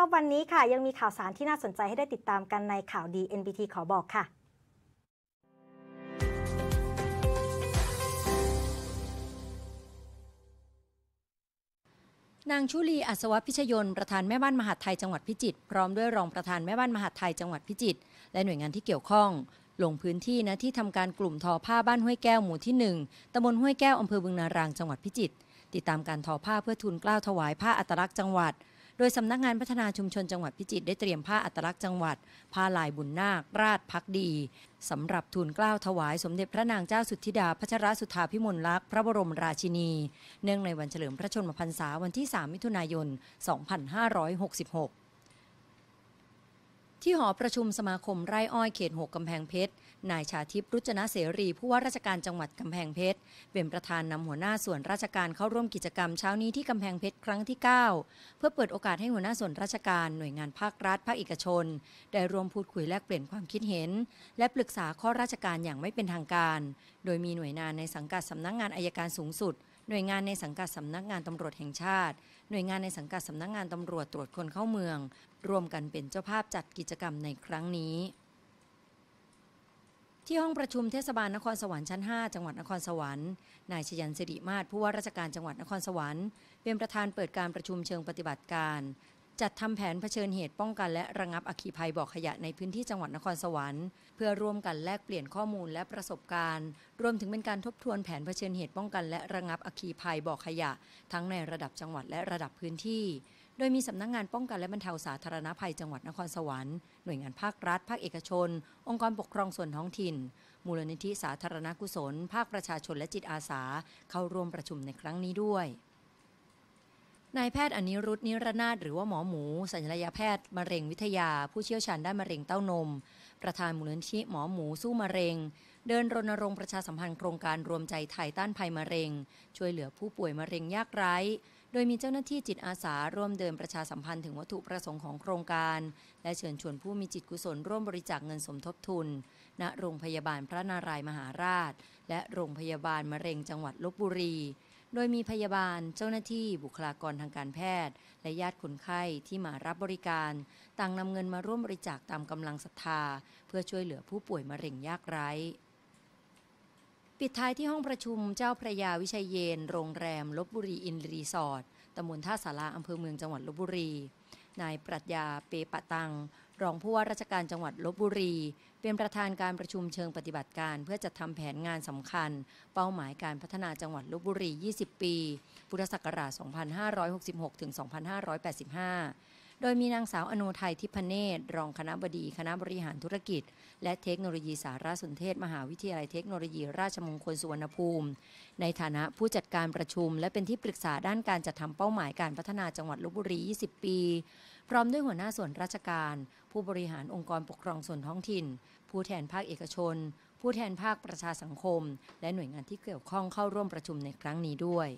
อบวันนี้ค่ะยังมีข่าวสารที่น่าสนใจให้ได้ติดตามกันในข่าวดี NBT ขอบอกค่ะ นางชุลีอัศวพิชยนประธานแม่บ้านมหาไทยจังหวัดพิจิตรพร้อมด้วยรองประธานแม่บ้านมหาไทยจังหวัดพิจิตรและหน่วยงานที่เกี่ยวข้อง ลงพื้นที่นะที่ทำการกลุ่มทอผ้าบ้านห้วยแก้วหมู่ที่ 1ตาบลห้วยแก้วอำเภอบึงนารางจังหวัดพิจิตรติดตามการทอผ้าเพื่อทุนกล้าวถวายผ้าอัตลักษณ์จังหวัดดยสำนักงานพัฒนาชุมชนจังหวัดพิจิตรได้เตรียมผ้าอัตลักษณ์จังหวัด ผ้าลายบุญนาคราชพักดี สำหรับทูลเกล้าถวาย สมเด็จพระนางเจ้าสุทธิดาพัชรสุธาพิมลลักษณ์พระบรมราชินี เนื่องในวันเฉลิมพระชนมพรรษาวันที่ 3 มิถุนายน 2566ที่หอประชุมสมาคมไร่อ้อยเขตหกกำแพงเพชร นายชาทิพย์รุจนะเสรีผู้ว่าราชการจังหวัดกำแพงเพชรเป็นประธานนำหัวหน้าส่วนราชการเข้าร่วมกิจกรรมเช้านี้ที่กำแพงเพชรครั้งที่ 9 เพื่อเปิดโอกาสให้หัวหน้าส่วนราชการหน่วยงานภาครัฐภาคเอกชน ได้รวมพูดคุยแลกเปลี่ยนความคิดเห็น และปรึกษาข้อราชการอย่างไม่เป็นทางการ โดยมีหน่วยงานในสังกัดสำนักงงานอายการสูงสุดหน่วยงานในสังกัดสำนักงานตำรวจแห่งชาติ หน่วยงานในสังกัดสำนักงานตำรวจตรวจคนเข้าเมือง ร่วมกันเป็นเจ้าภาพจัดกิจกรรมในครั้งนี้ ที่ห้องประชุมเทศบาลนครสวรรค์ชั้น 5 จังหวัดนครสวรรค์ นายชยันสิริมาศผู้ว่าราชการจังหวัดนครสวรรค์ เป็นประธานเปิดการประชุมเชิงปฏิบัติการจัดทำแผนเผชิญเหตุป้องกัน และระงับ อัคีภัยบ่อขยะในพื้นที่จังหวัดนครสวรรค์เพื่อร่วมกันแลกเปลี่ยนข้อมูลและประสบการณ์ รวมถึงเป็นการทบทวนแผนเผชิญเหตุป้องกัน และระงับอัคีภัยบ่อขยะ ทั้งในระดับจังหวัดและระดับพื้นที่ โดยมีสำนักงงานป้องกันและบรรเทาสาธารณภัย จังหวัดนครสวรรค์หน่วยงานภาครัฐภาคเอกชน องค์กรปกครองส่วนท้องถิ่น มูลนิธิสาธารณกุศล ภาคประชาชนและจิตอาสา เข้าร่วมประชุมในครั้งนี้ด้วยนายแพทย์อนิรุธนิรนาถหรือว่าหมอหมูสัญญาแพทย์มะเร็งวิทยา ผู้เชี่ยวชาญด้านมะเร็งเต้านม ประธานมูลนิธิหมอหมูสู้มะเร็ง เดินรณรงค์ประชาสัมพันธ์โครงการรวมใจไทยต้านภัยมะเร็ง ช่วยเหลือผู้ป่วยมะเร็งยากไร้ โดยมีเจ้าหน้าที่จิตอาสา ร่วมเดินประชาสัมพันธ์ถึงวัตถุประสงค์ของโครงการ และเชิญชวนผู้มีจิตกุศลร่วมบริจาคเงินสมทบทุน ณโรงพยาบาลพระนารายมหาราช และโรงพยาบาลมะเร็ง จังหวัดลบบุรีโดยมีพยาบาลเจ้าหน้าที่บุคลากรทางการแพทย์ และญาติคนไข้ที่มารับบริการ ต่างนำเงินมาร่วมบริจาคตามกำลังศรัทธา เพื่อช่วยเหลือผู้ป่วยมะเร็งยากไร้ ปิดท้ายที่ห้องประชุมเจ้าพระยาวิชัยเยน โรงแรมลบบุรีอินรีสอร์ทตำบลท่าสาราอำเภอเมืองจังหวัดลบบุรีนายปรัชญาเปปะตัง รองผู้ว่าราชการจังหวัดลบบุรีเป็นประธานการประชุมเชิงปฏิบัติการเพื่อจัดทำแผนงานสำคัญ เป้าหมายการพัฒนาจังหวัดลบบุรี 20 ปี พุทธศักราช 2566-2585โดยมีนางสาวอนไทยทิพเนตร รองคณะบดีคณะบริหารธุรกิจ และเทคโนโลยีสารสนเทศ มหาวิทยาลัยเทคโนโลยีราชมงคลสุวรรณภูมิ ในฐานะผู้จัดการประชุมและเป็นที่ปรึกษาด้านการจัดทำเป้าหมายการพัฒนาจังหวัดลบบุรี 20 ปีพร้อมด้วยหัวหน้าส่วนราชการ ผู้บริหารองค์กรปกครองส่วนท้องถิ่น ผู้แทนภาคเอกชน ผู้แทนภาคประชาสังคม และหน่วยงานที่เกี่ยวข้องเข้าร่วมประชุมในครั้งนี้ด้วย